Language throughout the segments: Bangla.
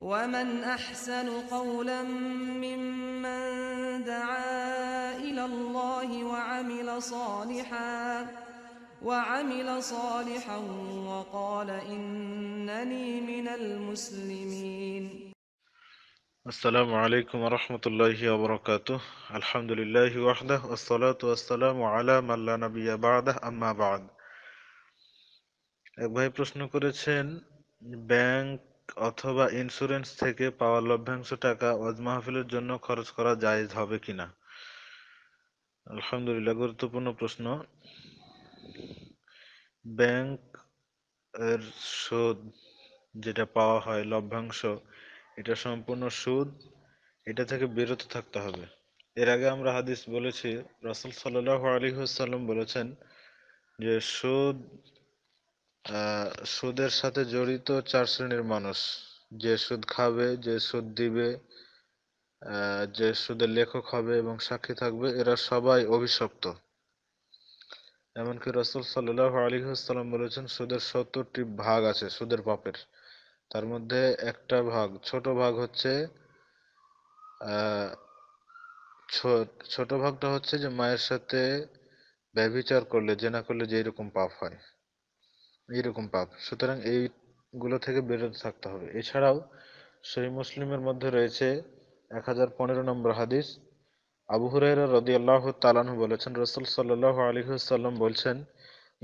ومن احسن قولا ممن دعا الى الله وعمل صالحا وعمل صالحا وقال انني من المسلمين السلام عليكم ورحمة الله وبركاته الحمد لله وحده والصلاة والسلام على من لا نبي بعده أما بعد ভাই প্রশ্ন করেছেন ব্যাংক অথবা ইন্স্যুরেন্স থেকে পাওয়া লভ্যাংশ টাকা ওয়াজ মাহফিলের জন্য খরচ করা জায়েজ হবে কিনা আলহামদুলিল্লাহ গুরুত্বপূর্ণ প্রশ্ন ব্যাংক এর সুদ যেটা পাওয়া হয় লভ্যাংশ এটা সম্পূর্ণ সুদ এটা থেকে বিরত থাকতে হবে এর আগে আমরা হাদিস বলেছি রাসুল সাল্লাহ আলী হুসাল্লাম বলেছেন যে সুদ সুদের সাথে জড়িত চার শ্রেণীর মানুষ যে সুদ খাবে যে সুদ দিবে যে সুদের লেখক হবে এবং সাক্ষী থাকবে এরা সবাই অভিশপ্ত এমনকি রসুল সাল্লাহ আলহিহাস্লাম বলেছেন সুদের সত্তরটি ভাগ আছে সুদের পাপের তার মধ্যে একটা ভাগ ছোট ভাগ হচ্ছে ছোট ভাগটা হচ্ছে যে মায়ের সাথে ব্যভিচার করলে জেনা করলে যেরকম পাপ হয় এরকম পাপ সুতরাং এইগুলো থেকে বিরত থাকতে হবে এছাড়াও সেই মুসলিমের মধ্যে রয়েছে এক হাজার পনেরো নম্বর হাদিস আবু হুরাইরা রদি আল্লাহ তালানহু বলেছেন রসুল সাল্লাহ আলহিহাল্লাম বলছেন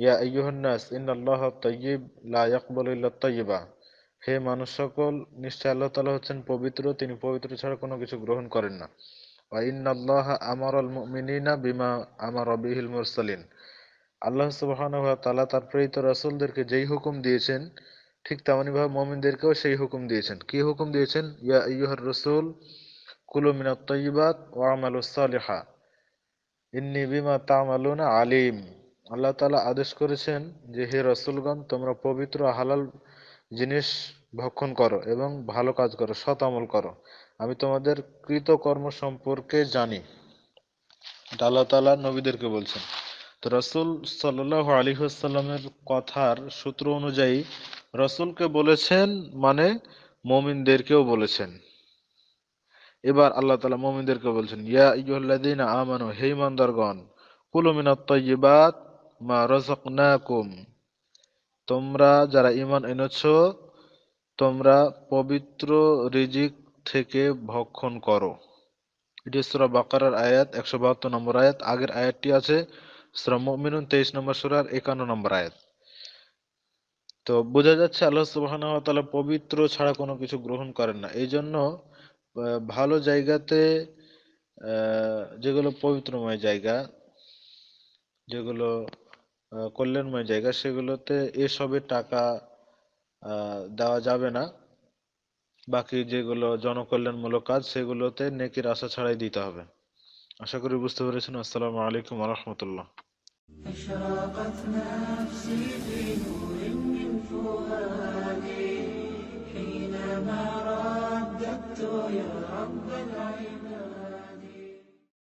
ইয়া ইয়ুহন্নাস ইন আল্লাহ তৈব লা ইয়াকবুল হে মানুষ সকল নিশ্চয় আল্লাহ তালা হচ্ছেন পবিত্র তিনি পবিত্র ছাড়া কোনো কিছু গ্রহণ করেন না ইন আল্লাহ আমার বিমা আমার রবিহিল মুরসালিন আল্লাহ তাআলা তার প্রেরিত রসুলদেরকে যেই হুকুম দিয়েছেন ঠিক তেমনইভাবে মমিনদেরকেও সেই হুকুম দিয়েছেন কি হুকুম দিয়েছেন ইয়া ইয়ুহর রসুল কুলুমিনা তৈবাত ওয়ামালুসালেহা ইন্নি বিমা তামালুন আলিম আল্লাহ তালা আদেশ করেছেন যে হে রসুলগণ তোমরা পবিত্র হালাল জিনিস ভক্ষণ করো এবং ভালো কাজ করো সৎ আমল করো আমি তোমাদের কৃতকর্ম সম্পর্কে জানি আল্লাহ তালা নবীদেরকে বলছেন রসুল সাল্লাহ আলী হাসাল্লামের কথার সূত্র অনুযায়ী রসুলকে বলেছেন মানে মমিনদেরকেও বলেছেন এবার আল্লাহ তালা মমিনদেরকে বলছেন ইয়া ইহল্লাদিন আমানো হে ইমানদারগণ কুলুমিনাত মা রজকনাকুম তোমরা যারা ইমান এনেছ তোমরা পবিত্র রিজিক থেকে ভক্ষণ করো এটি সুরা বাকারার আয়াত একশো বাহাত্তর নম্বর আয়াত আগের আয়াতটি আছে তেইশ নম্বর একান্ন নম্বর তো বোঝা যাচ্ছে আল্লাহ সুবাহতালা পবিত্র ছাড়া কোনো কিছু গ্রহণ করেন না এই জন্য ভালো জায়গাতে যেগুলো পবিত্রময় জায়গা যেগুলো কল্যাণময় জায়গা সেগুলোতে এসবের টাকা দেওয়া যাবে না বাকি যেগুলো জনকল্যাণমূলক কাজ সেগুলোতে নেকির আশা ছাড়াই দিতে হবে আশা করি বুঝতে পেরেছেন আসসালামু আলাইকুম রহমতুল্লাহ أشرقت نفسي في نور من فؤادي